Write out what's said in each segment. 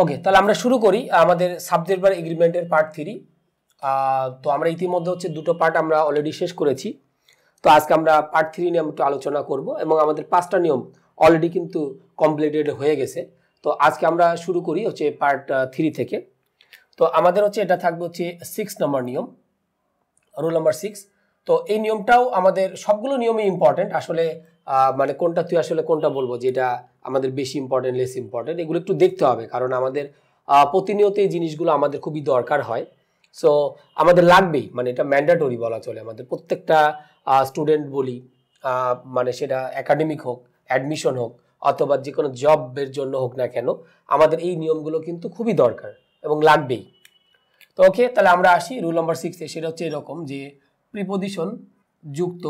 ওকে তাহলে আমরা শুরু করি আমাদের সাবজেক্ট বার এগ্রিমেন্টের পার্ট থ্রি তো আমরা ইতিমধ্যে হচ্ছে দুটো পার্ট আমরা অলরেডি শেষ করেছি তো আজকে আমরা পার্ট থ্রি নিয়ে একটু আলোচনা করব এবং আমাদের পাঁচটা নিয়ম অলরেডি কিন্তু কমপ্লিটেড হয়ে গেছে তো আজকে আমরা শুরু করি হচ্ছে পার্ট থ্রি থেকে তো আমাদের হচ্ছে এটা থাকবে হচ্ছে সিক্স নম্বর নিয়ম রুল নাম্বার সিক্স তো এই নিয়মটাও আমাদের সবগুলো নিয়মই ইম্পর্টেন্ট আসলে মানে কোনটা তুই আসলে কোনটা বলবো যেটা আমাদের বেশি ইম্পর্টেন্ট লেস ইম্পর্টেন্ট এগুলো একটু দেখতে হবে কারণ আমাদের প্রতিনিয়ত এই জিনিসগুলো আমাদের খুবই দরকার হয় সো আমাদের লাগবেই মানে এটা ম্যান্ডাটরি বলা চলে আমাদের প্রত্যেকটা স্টুডেন্ট বলি মানে সেটা একাডেমিক হোক অ্যাডমিশন হোক অথবা যে কোনো জবের জন্য হোক না কেন আমাদের এই নিয়মগুলো কিন্তু খুবই দরকার এবং লাগবেই তো ওকে তাহলে আমরা আসি রুল নম্বর সিক্সে সেটা হচ্ছে এরকম যে প্রিপোজিশন যুক্ত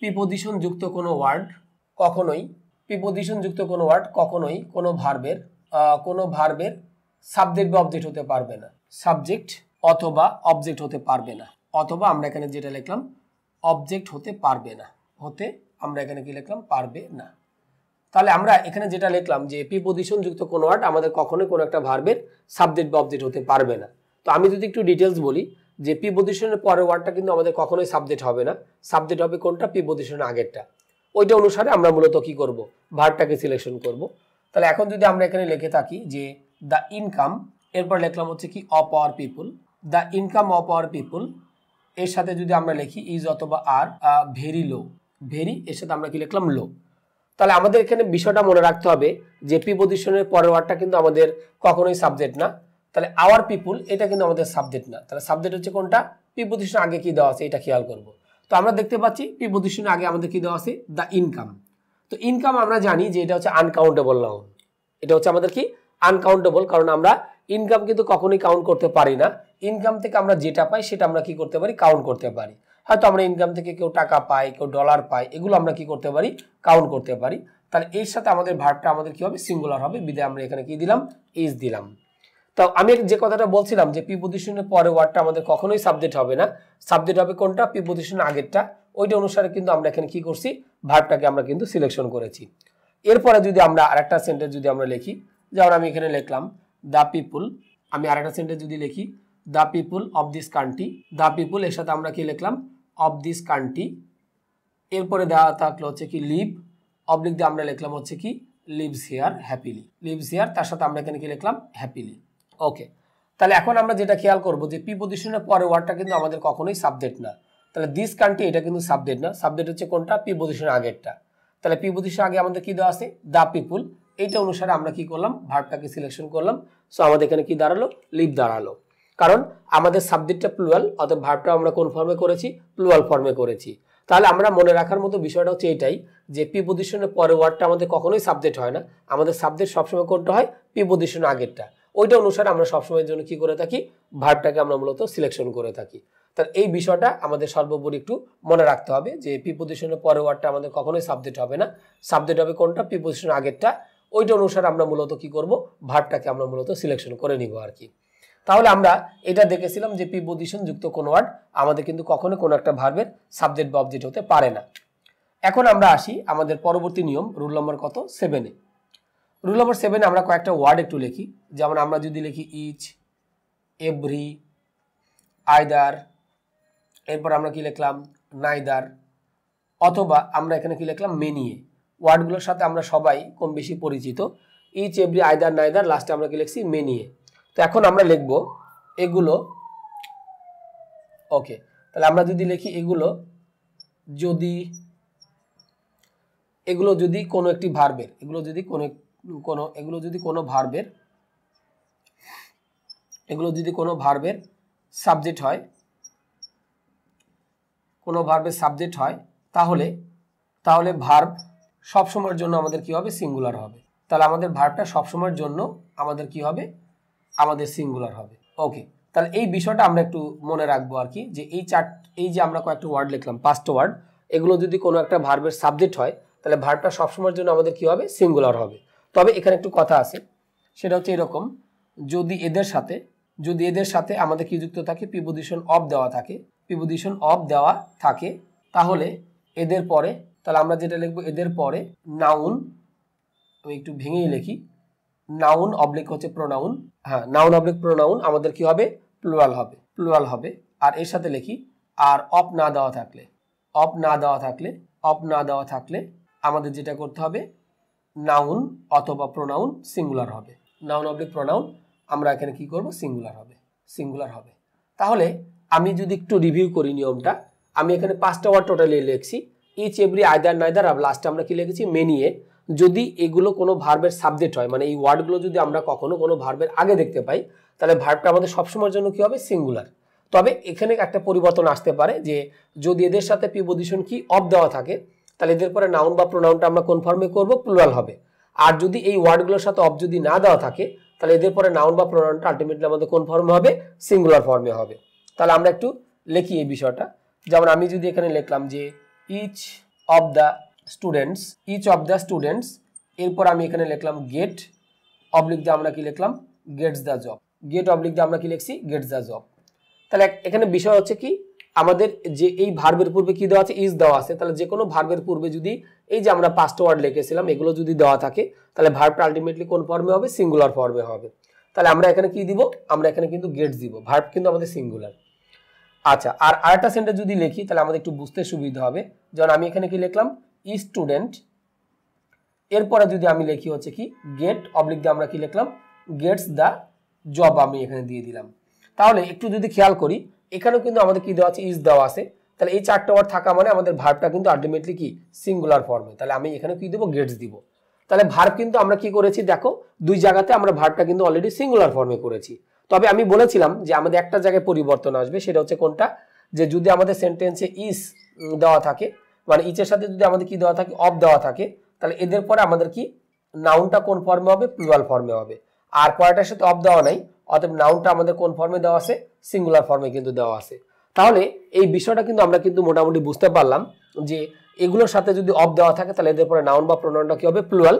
প্রিপোজিশন যুক্ত কোনো ওয়ার্ড কখনোই যুক্ত কোনো ওয়ার্ড কখনোই কোনো ভার্বের কোনো ভার্বের সাবজেক্ট বা অবজেক্ট হতে পারবে না সাবজেক্ট অথবা অবজেক্ট হতে পারবে না অথবা আমরা এখানে যেটা লিখলাম অবজেক্ট হতে পারবে না হতে আমরা এখানে কি লিখলাম পারবে না তাহলে আমরা এখানে যেটা লিখলাম যে প্রিপোজিশন যুক্ত কোনো ওয়ার্ড আমাদের কখনোই কোনো একটা ভার্বের সাবজেক্ট বা অবজেক্ট হতে পারবে না তো আমি যদি একটু ডিটেলস বলি যে প্রিপোজিশনের পরের ওয়ার্ডটা কিন্তু আমাদের কখনোই সাবজেক্ট হবে না সাবজেক্ট হবে কোনটা প্রিপোজিশনের আগেরটা ওইটা অনুসারে আমরা মূলত কি করব ভারটাকে সিলেকশন করব তাহলে এখন যদি আমরা এখানে লিখে থাকি যে দ্য ইনকাম এরপর লিখলাম হচ্ছে কি of our people the income of our people এর সাথে যদি আমরা লিখি ইজ অথবা আর ভেরি লো ভেরি এর সাথে আমরা কি লিখলাম লো তাহলে আমাদের এখানে বিষয়টা মনে রাখতে হবে যে প্রিপোজিশনের পরের ওয়ার্ডটা কিন্তু আমাদের কখনোই সাবজেক্ট না তাহলে আওয়ার পিপুল এটা কিন্তু আমাদের সাবজেক্ট না তাহলে সাবজেক্ট হচ্ছে কোনটা প্রিপোজিশন আগে কি দেওয়া আছে এটা খেয়াল করবো তো আমরা দেখতে পাচ্ছি প্রিপোজিশনের আগে আমাদের কি দেওয়া আছে দ্য ইনকাম তো ইনকাম আমরা জানি যে এটা হচ্ছে আনকাউন্টেবল নাউন এটা হচ্ছে আমাদের কি আনকাউন্টেবল কারণ আমরা ইনকাম কিন্তু কখনোই কাউন্ট করতে পারি না ইনকাম থেকে আমরা যেটা পাই সেটা আমরা কি করতে পারি কাউন্ট করতে পারি হয়তো আমরা ইনকাম থেকে কেউ টাকা পাই কেউ ডলার পাই এগুলো আমরা কি করতে পারি কাউন্ট করতে পারি তাহলে এর সাথে আমাদের ভারটা আমাদের কি হবে সিঙ্গুলার হবে বিদায় আমরা এখানে কি দিলাম ইজ দিলাম তা আমি যে কথাটা বলছিলাম যে প্রিপোজিশনের পরে ওয়ার্ডটা আমাদের কখনোই সাবজেক্ট হবে না সাবজেক্ট হবে কোনটা প্রিপোজিশন আগেরটা ওইটা অনুসারে কিন্তু আমরা এখানে কি করছি ভার্বটাকে আমরা কিন্তু সিলেকশন করেছি এরপরে যদি আমরা আরেকটা সেন্টেন্স যদি আমরা লিখি যেমন আমি এখানে লিখলাম দ্য পিপুল আমি আরেকটা সেন্টেন্স যদি লিখি the people of this country the people এর সাথে আমরা কি লিখলাম অফ দিস কান্ট্রি এরপরে দেওয়া থাকলো হচ্ছে কি লিভ অবলিক দিয়ে আমরা লিখলাম হচ্ছে কি lives here happily lives here তার সাথে আমরা এখানে কি লিখলাম হ্যাপিলি ওকে তাহলে এখন আমরা যেটা খেয়াল করবো যে প্রিপোজিশনের পরে ওয়ার্ডটা কিন্তু আমাদের কখনোই সাবজেক্ট না তাহলে দিস কান্ট্রি এটা কিন্তু সাবজেক্ট না সাবজেক্ট হচ্ছে কোনটা প্রিপোজিশনের আগেরটা তাহলে প্রিপোজিশন আগে আমাদের কি দেওয়া আছে দ্য পিপুল এইটা অনুসারে আমরা কি করলাম ভার্বটাকে সিলেকশন করলাম সো আমাদের এখানে কি দাঁড়ালো লিভ দাঁড়ালো কারণ আমাদের সাবজেক্টটা প্লুয়াল অর্থাৎ ভার্বটা আমরা কোন ফর্মে করেছি প্লুয়াল ফর্মে করেছি তাহলে আমরা মনে রাখার মতো বিষয়টা হচ্ছে এটাই যে প্রিপোজিশনের পরে ওয়ার্ডটা আমাদের কখনোই সাবজেক্ট হয় না আমাদের সাবজেক্ট সবসময় কোনটা হয় প্রিপোজিশন আগেরটা ওইটা অনুসারে আমরা সবসময়ের জন্য কি করে থাকি ভার্বটাকে আমরা মূলত সিলেকশন করে থাকি তার এই বিষয়টা আমাদের সর্বোপরি একটু মনে রাখতে হবে যে প্রিপোজিশনের পরে ওয়ার্ডটা আমাদের কখনোই সাবজেক্ট হবে না সাবজেক্ট হবে কোনটা প্রিপোজিশন আগেরটা ওইটা অনুসারে আমরা মূলত কি করব ভার্বটাকে আমরা মূলত সিলেকশন করে নিব আর কি তাহলে আমরা এটা দেখেছিলাম যে প্রিপোজিশন যুক্ত কোনো ওয়ার্ড আমাদের কিন্তু কখনো কোনো একটা ভার্বের সাবজেক্ট বা অবজেক্ট হতে পারে না এখন আমরা আসি আমাদের পরবর্তী নিয়ম রুল নম্বর কত সেভেনে রুল নম্বর সেভেনে আমরা কয়েকটা ওয়ার্ড একটু লিখি যেমন আমরা যদি লিখি ইচ এভরি আয়দার এরপর আমরা কি লিখলাম নাইদার অথবা আমরা এখানে কি লিখলাম মেনিয়ে ওয়ার্ডগুলোর সাথে আমরা সবাই কম বেশি পরিচিত ইচ এভরি আয়দার নাইদার লাস্টে আমরা কি লিখছি মেনিয়ে তো এখন আমরা লিখব এগুলো ওকে তাহলে আমরা যদি লিখি এগুলো যদি এগুলো যদি কোনো একটি ভার্বের এগুলো যদি কোনো কোনো এগুলো যদি কোনো ভার্বের এগুলো যদি কোনো ভার্বের সাবজেক্ট হয় কোনো ভার্বের সাবজেক্ট হয় তাহলে তাহলে ভার্ব সবসময়ের জন্য আমাদের কি হবে সিঙ্গুলার হবে তাহলে আমাদের ভার্বটা সবসময়ের জন্য আমাদের কি হবে আমাদের সিঙ্গুলার হবে ওকে তাহলে এই বিষয়টা আমরা একটু মনে রাখবো আর কি যে এই চার এই যে আমরা কয়েকটা ওয়ার্ড লিখলাম পাঁচটা ওয়ার্ড এগুলো যদি কোনো একটা ভার্বের সাবজেক্ট হয় তাহলে ভার্বটা সবসময়ের জন্য আমাদের কি হবে সিঙ্গুলার হবে তবে এখানে একটু কথা আছে সেটা হচ্ছে এরকম যদি এদের সাথে যদি এদের সাথে আমাদের কি যুক্ত থাকে পিপোজিশন অফ দেওয়া থাকে পিপোজিশন অফ দেওয়া থাকে তাহলে এদের পরে তাহলে আমরা যেটা লিখবো এদের পরে নাউন আমি একটু ভেঙেই লিখি নাউন অবলিক হচ্ছে প্রোনাউন হ্যাঁ নাউন অবলিক প্রোনাউন আমাদের কি হবে প্লুরাল হবে প্লুরাল হবে আর এর সাথে লিখি আর অপ না দেওয়া থাকলে অপ না দেওয়া থাকলে অপ না দেওয়া থাকলে আমাদের যেটা করতে হবে নাউন অথবা প্রোনাউন সিঙ্গুলার হবে নাউন অবলিক প্রোনাউন আমরা এখানে কি করব সিঙ্গুলার হবে সিঙ্গুলার হবে তাহলে আমি যদি একটু রিভিউ করি নিয়মটা আমি এখানে পাঁচটা ওয়ার্ড টোটালি লিখছি ইচ এভরি আইদার নাইদার আর লাস্টে আমরা কি লিখেছি মেনিয়ে যদি এগুলো কোনো ভার্বের সাবজেক্ট হয় মানে এই ওয়ার্ডগুলো যদি আমরা কখনো কোনো ভার্বের আগে দেখতে পাই তাহলে ভার্বটা আমাদের সবসময়ের জন্য কী হবে সিঙ্গুলার তবে এখানে একটা পরিবর্তন আসতে পারে যে যদি এদের সাথে প্রিপোজিশন কি অফ দেওয়া থাকে তাহলে এদের পরে নাউন বা প্রোনাউনটা আমরা কোন ফর্মে করব প্লুরাল হবে আর যদি এই ওয়ার্ডগুলোর সাথে অব যদি না দেওয়া থাকে তাহলে এদের পরে নাউন বা প্রোনাউনটা আলটিমেটলি আমাদের কোন ফর্মে হবে সিঙ্গুলার ফর্মে হবে তাহলে আমরা একটু লিখি এই বিষয়টা যেমন আমি যদি এখানে লিখলাম যে each of the students each of the students এরপর আমি এখানে লিখলাম গেট অবলিক দিয়ে আমরা কি লিখলাম gets the job get oblique দিয়ে আমরা কি লিখছি গেটস দ্য জব তাহলে এখানে বিষয় হচ্ছে কি আমাদের যে এই ভার্বের পূর্বে কি দেওয়া আছে ইজ দেওয়া আছে তাহলে যে কোনো ভার্বের পূর্বে যদি এই যে আমরা পাঁচটা ওয়ার্ড লিখেছিলাম এগুলো যদি দেওয়া থাকে তাহলে ভার্বটা আলটিমেটলি কোন ফর্মে হবে সিঙ্গুলার ফর্মে হবে তাহলে আমরা এখানে কি দিব আমরা এখানে কিন্তু গেটস দিব ভার্ব কিন্তু আমাদের সিঙ্গুলার আচ্ছা আর আরেকটা সেন্টেন্স যদি লিখি তাহলে আমাদের একটু বুঝতে সুবিধা হবে যেমন আমি এখানে কি লিখলাম ই স্টুডেন্ট এরপরে যদি আমি লিখি হচ্ছে কি গেট অবলিক দিয়ে আমরা কি লিখলাম গেটস দ্য জব আমি এখানে দিয়ে দিলাম তাহলে একটু যদি খেয়াল করি এখানেও কিন্তু আমাদের কি দেওয়া আছে ইজ দেওয়া আছে তাহলে এই চারটা ওয়ার্ড থাকা মানে আমাদের ভার্বটা কিন্তু আলটিমেটলি কি সিঙ্গুলার ফর্মে তাহলে আমি এখানে কি দেবো গেটস দিব তাহলে ভার্ব কিন্তু আমরা কি করেছি দেখো দুই জায়গাতে আমরা ভার্বটা কিন্তু অলরেডি সিঙ্গুলার ফর্মে করেছি তবে আমি বলেছিলাম যে আমাদের একটা জায়গায় পরিবর্তন আসবে সেটা হচ্ছে কোনটা যে যদি আমাদের সেন্টেন্সে ইস দেওয়া থাকে মানে ইচের সাথে যদি আমাদের কি দেওয়া থাকে অফ দেওয়া থাকে তাহলে এদের পরে আমাদের কি নাউনটা কোন ফর্মে হবে প্লুয়াল ফর্মে হবে আর পরেটার সাথে অফ দেওয়া নাই অর্থাৎ নাউনটা আমাদের কোন ফর্মে দেওয়া আছে সিঙ্গুলার ফর্মে কিন্তু দেওয়া আছে তাহলে এই বিষয়টা কিন্তু আমরা কিন্তু মোটামুটি বুঝতে পারলাম যে এগুলোর সাথে যদি অফ দেওয়া থাকে তাহলে এদের পরে নাউন বা প্রোনাউনটা কী হবে প্লুয়াল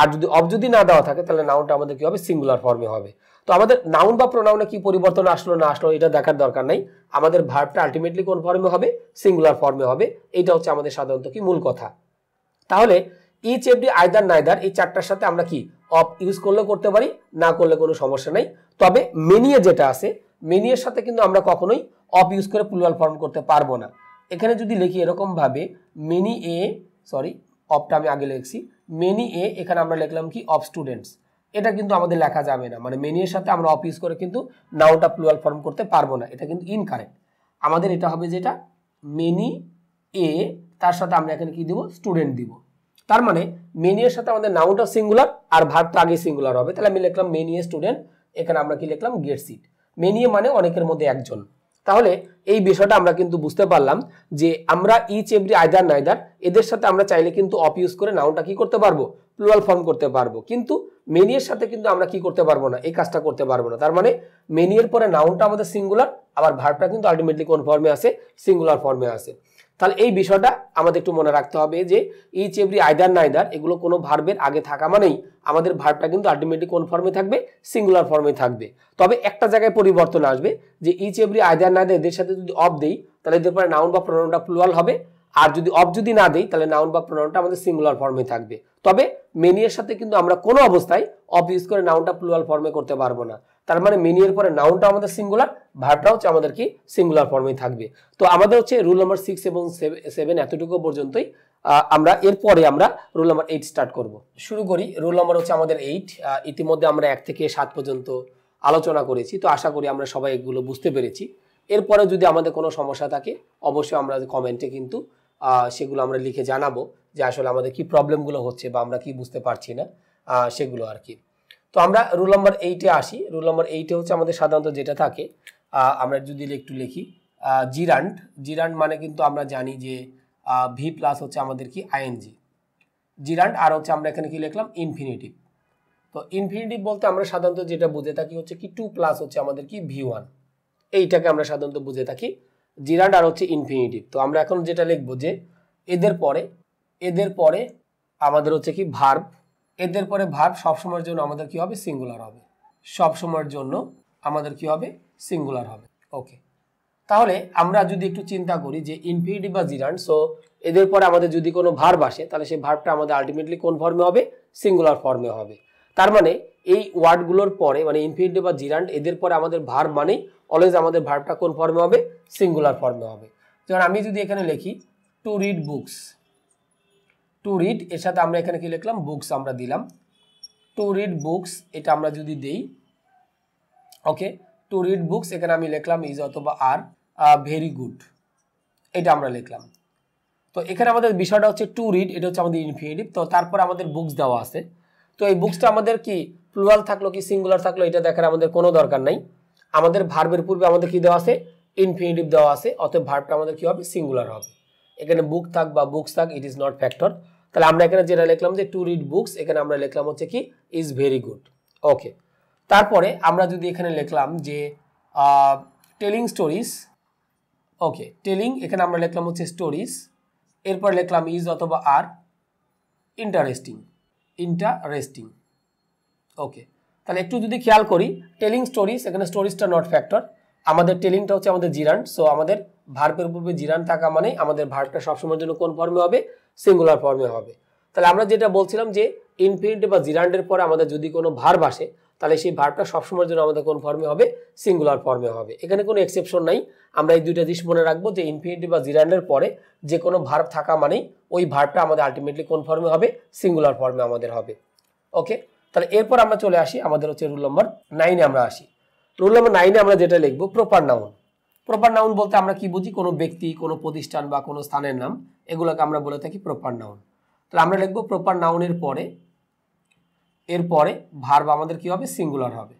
আর যদি অফ যদি না দেওয়া থাকে তাহলে নাউনটা আমাদের কী হবে সিঙ্গুলার ফর্মে হবে তো আমাদের নাউন বা প্রোনাউনে কি পরিবর্তন আসলো না আসলো এটা দেখার দরকার নাই আমাদের ভার্বটা আলটিমেটলি কোন ফর্মে হবে সিঙ্গুলার ফর্মে হবে এটা হচ্ছে আমাদের সাধারণত কি মূল কথা তাহলে ইচ এভরি আয়দার নাইদার এই চারটার সাথে আমরা কি অফ ইউজ করলেও করতে পারি না করলে কোনো সমস্যা নেই তবে মেনিয়ে যেটা আছে মেনিয়ের সাথে কিন্তু আমরা কখনোই অফ ইউজ করে পুলওয়াল ফর্ম করতে পারবো না এখানে যদি লিখি এরকমভাবে মেনি এ সরি অফটা আমি আগে লিখছি মেনি এ এখানে আমরা লিখলাম কি অফ স্টুডেন্টস এটা কিন্তু আমাদের লেখা যাবে না মানে মেনিয়ের সাথে আমরা অফ ইউজ করে কিন্তু নাওটা প্লুয়াল ফর্ম করতে পারবো না এটা কিন্তু ইনকারেক্ট আমাদের এটা হবে যেটা মেনি এ তার সাথে আমরা এখানে কি দিব স্টুডেন্ট দিব তার মানে মেনি এর সাথে আমাদের নাউনটা সিঙ্গুলার আর ভার্ব তো আগে সিঙ্গুলার হবে তাহলে আমি লিখলাম মেনি স্টুডেন্ট এখানে আমরা কি লিখলাম গেট সিট মেনি মানে অনেকের মধ্যে একজন তাহলে এই বিষয়টা আমরা কিন্তু বুঝতে পারলাম যে আমরা ইচ এভরি আইদার নাইদার এদের সাথে আমরা চাইলে কিন্তু অপ ইউজ করে নাউনটা কি করতে পারবো প্লোয়াল ফর্ম করতে পারবো কিন্তু মেনিয়ের সাথে কিন্তু আমরা কি করতে পারবো না এই কাজটা করতে পারবো না তার মানে মেনিয়ের পরে নাউনটা আমাদের সিঙ্গুলার আবার ভার্বটা কিন্তু আলটিমেটলি কোন ফর্মে আসে সিঙ্গুলার ফর্মে আসে তাহলে এই বিষয়টা আমাদের একটু মনে রাখতে হবে যে ইচ এভরি আইদার নাইদার এগুলো কোনো ভার্বের আগে থাকা মানেই আমাদের ভার্বটা কিন্তু আলটিমেটলি কোন ফর্মে থাকবে সিঙ্গুলার ফর্মে থাকবে তবে একটা জায়গায় পরিবর্তন আসবে যে ইচ এভরি আইদার নাইদার এদের সাথে যদি অফ দেই তাহলে এদের পরে নাউন বা প্রণামটা প্লুয়াল হবে আর যদি অফ যদি না দেই তাহলে নাউন বা প্রণামটা আমাদের সিঙ্গুলার ফর্মে থাকবে তবে মেনিয়ের সাথে কিন্তু আমরা কোনো অবস্থায় অফ ইউজ করে নাউনটা প্লুয়াল ফর্মে করতে পারবো না তার মানে মেনি এর পরে নাউনটা আমাদের সিঙ্গুলার ভার্বটা হচ্ছে আমাদের কি সিঙ্গুলার ফর্মেই থাকবে তো আমাদের হচ্ছে রুল নাম্বার সিক্স এবং সেভেন এতটুকু পর্যন্তই আমরা এরপরে আমরা রুল নাম্বার এইট স্টার্ট করব শুরু করি রুল নাম্বার হচ্ছে আমাদের এইট ইতিমধ্যে আমরা এক থেকে সাত পর্যন্ত আলোচনা করেছি তো আশা করি আমরা সবাই এগুলো বুঝতে পেরেছি এরপরে যদি আমাদের কোনো সমস্যা থাকে অবশ্যই আমরা কমেন্টে কিন্তু সেগুলো আমরা লিখে জানাবো যে আসলে আমাদের কি প্রবলেমগুলো হচ্ছে বা আমরা কি বুঝতে পারছি না সেগুলো আর কি তো আমরা রুল নম্বর এইটে আসি রুল নম্বর এইটে হচ্ছে আমাদের সাধারণত যেটা থাকে আমরা যদি একটু লিখি জিরান্ড জিরান্ড মানে কিন্তু আমরা জানি যে ভি প্লাস হচ্ছে আমাদের কি আইএনজি জিরান্ড আর হচ্ছে আমরা এখানে কি লিখলাম ইনফিনিটিভ তো ইনফিনিটিভ বলতে আমরা সাধারণত যেটা বুঝে থাকি হচ্ছে কি টু প্লাস হচ্ছে আমাদের কি ভি ওয়ান এইটাকে আমরা সাধারণত বুঝে থাকি জিরান্ড আর হচ্ছে ইনফিনিটিভ তো আমরা এখন যেটা লিখবো যে এদের পরে এদের পরে আমাদের হচ্ছে কি ভার্ভ এদের পরে ভার্ব সবসময়ের জন্য আমাদের কি হবে সিঙ্গুলার হবে সবসময়ের জন্য আমাদের কি হবে সিঙ্গুলার হবে ওকে তাহলে আমরা যদি একটু চিন্তা করি যে ইনফিনিটিভ বা জিরান সো এদের পরে আমাদের যদি কোনো ভার্ব আসে তাহলে সেই ভার্বটা আমাদের আলটিমেটলি কোন ফর্মে হবে সিঙ্গুলার ফর্মে হবে তার মানে এই ওয়ার্ডগুলোর পরে মানে ইনফিনিটিভ বা জিরান্ড এদের পরে আমাদের ভার্ব মানে অলওয়েজ আমাদের ভার্বটা কোন ফর্মে হবে সিঙ্গুলার ফর্মে হবে যেমন আমি যদি এখানে লিখি to read books to read এর সাথে আমরা এখানে কি লিখলাম বুকস আমরা দিলাম টু রিড বুকস এটা আমরা যদি দেই ওকে টু রিড বুকস এখানে আমি লিখলাম ইজ অথবা আর ভেরি গুড এটা আমরা লিখলাম তো এখানে আমাদের বিষয়টা হচ্ছে টু রিড এটা হচ্ছে আমাদের ইনফিনিটিভ তো তারপর আমাদের বুকস দেওয়া আছে তো এই বুকসটা আমাদের কি প্লুরাল থাকলো কি সিঙ্গুলার থাকলো এটা দেখার আমাদের কোনো দরকার নাই আমাদের ভার্বের পূর্বে আমাদের কি দেওয়া আছে ইনফিনিটিভ দেওয়া আছে অতএব ভার্বটা আমাদের কি হবে সিঙ্গুলার হবে এখানে বুক থাক বা বুকস থাক ইট ইজ নট ফ্যাক্টর তাহলে আমরা এখানে যেটা লিখলাম যে টু রিড বুকস এখানে আমরা লিখলাম হচ্ছে কি ইজ ভেরি গুড ওকে তারপরে আমরা যদি এখানে লিখলাম যে টেলিং স্টোরিজ ওকে টেলিং এখানে আমরা লিখলাম হচ্ছে স্টোরিজ এরপর লিখলাম ইজ অথবা আর ইন্টারেস্টিং ইন্টারেস্টিং ওকে তাহলে একটু যদি খেয়াল করি টেলিং স্টোরিজ এখানে স্টোরিজটা নট ফ্যাক্টর আমাদের টেলিংটা হচ্ছে আমাদের জিরান সো আমাদের ভার্পের পূর্বে জিরান থাকা মানে আমাদের ভার্পটা সবসময়ের জন্য কোন ফর্মে হবে সিঙ্গুলার ফর্মে হবে তাহলে আমরা যেটা বলছিলাম যে ইনফিনিটি বা জিরান্ডের পরে আমাদের যদি কোনো ভার্ব আসে তাহলে সেই ভার্বটা সবসময়ের জন্য আমাদের কোন ফর্মে হবে সিঙ্গুলার ফর্মে হবে এখানে কোনো এক্সেপশন নাই আমরা এই দুইটা জিনিস মনে রাখবো যে ইনফিনিটি বা জিরান্ডের পরে যে কোনো ভার্ব থাকা মানেই ওই ভার্বটা আমাদের আলটিমেটলি কোন ফর্মে হবে সিঙ্গুলার ফর্মে আমাদের হবে ওকে তাহলে এরপর আমরা চলে আসি আমাদের হচ্ছে রুল নম্বর নাইনে আমরা আসি রুল নম্বর নাইনে আমরা যেটা লিখবো প্রপার নাউন প্রপার নাউন বলতে আমরা কি বুঝি কোনো ব্যক্তি কোনো প্রতিষ্ঠান বা কোনো স্থানের নাম এগুলোকে আমরা বলে থাকি প্রপার নাউন তাহলে আমরা লিখবো প্রপার নাউনের পরে এরপরে ভার্ব আমাদের কি হবে সিঙ্গুলার হবে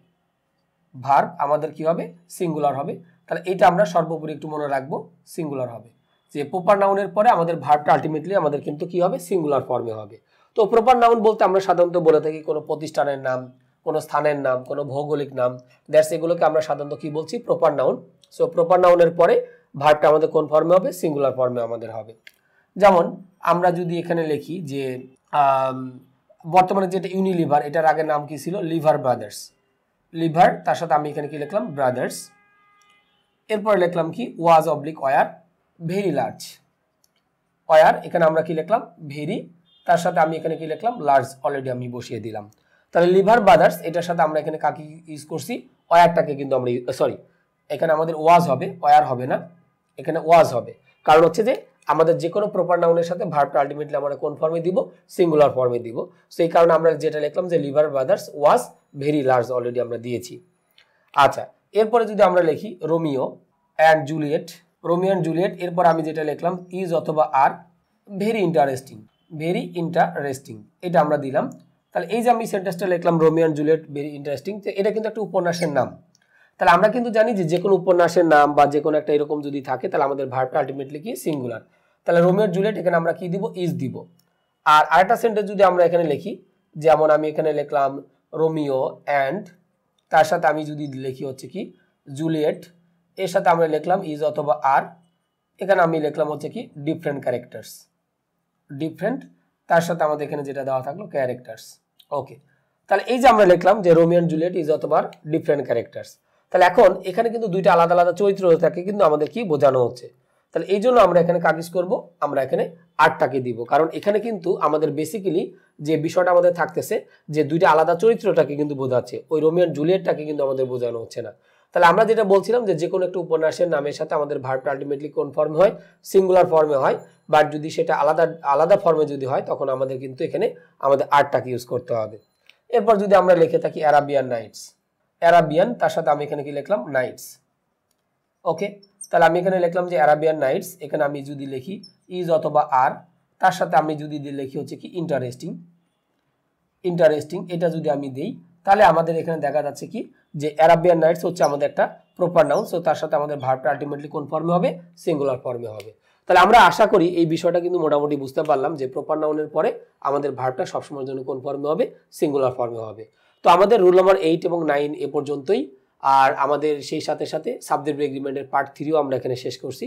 ভার্ব আমাদের কি হবে সিঙ্গুলার হবে তাহলে এটা আমরা সর্বোপরি একটু মনে রাখবো সিঙ্গুলার হবে যে প্রপার নাউনের পরে আমাদের ভার্বটা আলটিমেটলি আমাদের কিন্তু কি হবে সিঙ্গুলার ফর্মে হবে তো প্রপার নাউন বলতে আমরা সাধারণত বলে থাকি কোনো প্রতিষ্ঠানের নাম কোনো স্থানের নাম কোনো ভৌগোলিক নাম দ্যাটস এগুলোকে আমরা সাধারণত কি বলছি প্রপার নাউন সো প্রপার নাউনের পরে ভার্বটা আমাদের কোন ফর্মে হবে সিঙ্গুলার ফর্মে আমাদের হবে যেমন আমরা যদি এখানে লিখি যে বর্তমানে যেটা ইউনিলিভার এটার আগে নাম কি ছিল লিভার ব্রাদার্স লিভার তার সাথে আমি এখানে কি লিখলাম ব্রাদার্স এরপরে লিখলাম কি was oblique were very large were এখানে আমরা কি লিখলাম ভেরি তার সাথে আমি এখানে কি লিখলাম লার্জ অলরেডি আমি বসিয়ে দিলাম তাহলে লিভার ব্রাদার্স এটার সাথে আমরা এখানে কাকে ইউজ করছি ওয়ারটাকে কিন্তু আমরা সরি এখানে আমাদের ওয়াজ হবে ওয়ার হবে না এখানে ওয়াজ হবে কারণ হচ্ছে যে আমাদের যে কোনো প্রপার নাউনের সাথে ভার্বটা আলটিমেটলি আমরা কোন ফর্মে দিব সিঙ্গুলার ফর্মে দিব সেই কারণে আমরা যেটা লিখলাম যে Lever brothers was very large already আমরা দিয়েছি আচ্ছা এরপরে যদি আমরা লিখি Romeo and Juliet Romeo and Juliet এরপর আমি যেটা লিখলাম ইজ অথবা are very interesting very interesting এটা আমরা দিলাম তাহলে এই যে আমি সেন্টেন্সটা লিখলাম Romeo and Juliet very interesting তো এটা কিন্তু একটা উপন্যাসের নাম তাহলে আমরা কিন্তু জানি যে যে কোনো উপন্যাসের নাম বা যে কোনো একটা এরকম যদি থাকে তাহলে আমাদের ভার্বটা আলটিমেটলি কি সিঙ্গুলার তাহলে রোমিওর জুলিয়েট এখানে আমরা কি দিব ইজ দিব আর আরেকটা সেন্টেন্স যদি আমরা এখানে লিখি যেমন আমি এখানে লিখলাম রোমিও অ্যান্ড তার সাথে আমি যদি লিখি হচ্ছে কি জুলিয়েট এর সাথে আমরা লিখলাম ইজ অথবা আর এখানে আমি লিখলাম হচ্ছে কি ডিফারেন্ট ক্যারেক্টার্স ডিফারেন্ট তার সাথে আমাদের এখানে যেটা দেওয়া থাকলো ক্যারেক্টার্স ওকে তাহলে এই যে আমরা লিখলাম যে রোমিয়ান জুলিয়েট ইজ অথবা ডিফারেন্ট ক্যারেক্টার্স তাহলে এখন এখানে কিন্তু দুইটা আলাদা আলাদা চরিত্র থাকে কিন্তু আমাদের কি বোঝানো হচ্ছে তাহলে এই জন্য আমরা এখানে কাগজ করব আমরা এখানে আটটাকে দিব কারণ এখানে কিন্তু আমাদের বেসিক্যালি যে বিষয়টা আমাদের থাকতেছে যে দুইটা আলাদা চরিত্রটাকে কিন্তু বোঝাচ্ছে ওই রোমিও জুলিয়েটটাকে কিন্তু আমাদের বোঝানো হচ্ছে না তাহলে আমরা যেটা বলছিলাম যে যে কোনো একটা উপন্যাসের নামের সাথে আমাদের ভার্বটা আলটিমেটলি কোন ফর্মে হয় সিঙ্গুলার ফর্মে হয় বাট যদি সেটা আলাদা আলাদা ফর্মে যদি হয় তখন আমাদের কিন্তু এখানে আমাদের আর্টটাকে ইউজ করতে হবে এরপর যদি আমরা লিখে থাকি অ্যারাবিয়ান নাইটস অ্যারাবিয়ান তার সাথে আমি এখানে কি লিখলাম নাইটস ওকে তাহলে আমি এখানে লিখলাম যে অ্যারাবিয়ান নাইটস এখানে আমি যদি লিখি ইজ অথবা আর তার সাথে আমি যদি লিখি হচ্ছে কি ইন্টারেস্টিং ইন্টারেস্টিং এটা যদি আমি দেই তাহলে আমাদের এখানে দেখা যাচ্ছে কি যে অ্যারাবিয়ান নাইটস হচ্ছে আমাদের একটা প্রপার নাউন সো তার সাথে আমাদের ভার্বটা আলটিমেটলি কোন ফর্মে হবে সিঙ্গুলার ফর্মে হবে তাহলে আমরা আশা করি এই বিষয়টা কিন্তু মোটামুটি বুঝতে পারলাম যে প্রপার নাউনের পরে আমাদের ভার্বটা সবসময়ের জন্য কোন ফর্মে হবে সিঙ্গুলার ফর্মে হবে তো আমাদের রুল নাম্বার এইট এবং নাইন এ পর্যন্তই আর আমাদের সেই সাথে সাথে সাবজেক্ট এগ্রিমেন্টের পার্ট থ্রিও আমরা এখানে শেষ করছি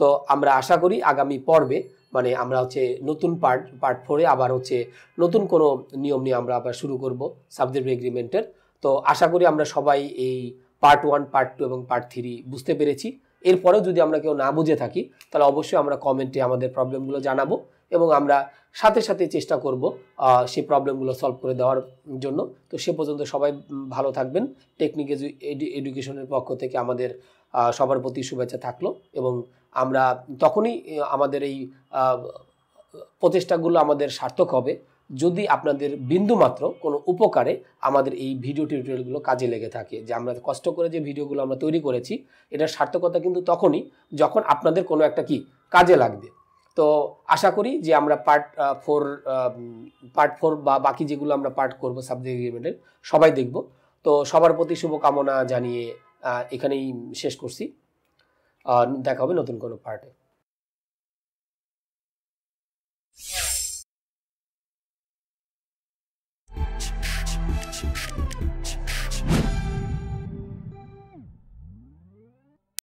তো আমরা আশা করি আগামী পর্বে মানে আমরা হচ্ছে নতুন পার্ট পার্ট ফোরে আবার হচ্ছে নতুন কোনো নিয়ম নিয়ে আমরা আবার শুরু করব সাবজেক্ট এগ্রিমেন্টের তো আশা করি আমরা সবাই এই পার্ট ওয়ান পার্ট টু এবং পার্ট থ্রি বুঝতে পেরেছি এরপরেও যদি আমরা কেউ না বুঝে থাকি তাহলে অবশ্যই আমরা কমেন্টে আমাদের প্রবলেমগুলো জানাবো এবং আমরা সাথে সাথে চেষ্টা করব সেই প্রবলেমগুলো সলভ করে দেওয়ার জন্য তো সে পর্যন্ত সবাই ভালো থাকবেন টেকনিক এডুকেশনের পক্ষ থেকে আমাদের সবার প্রতি শুভেচ্ছা থাকলো এবং আমরা তখনই আমাদের এই প্রচেষ্টাগুলো আমাদের সার্থক হবে যদি আপনাদের বিন্দুমাত্র কোনো উপকারে আমাদের এই ভিডিও টিউটোরিয়ালগুলো কাজে লেগে থাকে যে আমরা কষ্ট করে যে ভিডিওগুলো আমরা তৈরি করেছি এটার সার্থকতা কিন্তু তখনই যখন আপনাদের কোনো একটা কি কাজে লাগবে তো আশা করি যে আমরা পার্ট ফোর পার্ট ফোর বা বাকি যেগুলো আমরা পার্ট করব সাবজেক্ট এগ্রিমেন্টের সবাই দেখব তো সবার প্রতি শুভকামনা জানিয়ে এখানেই শেষ করছি দেখা হবে নতুন কোনো পার্টে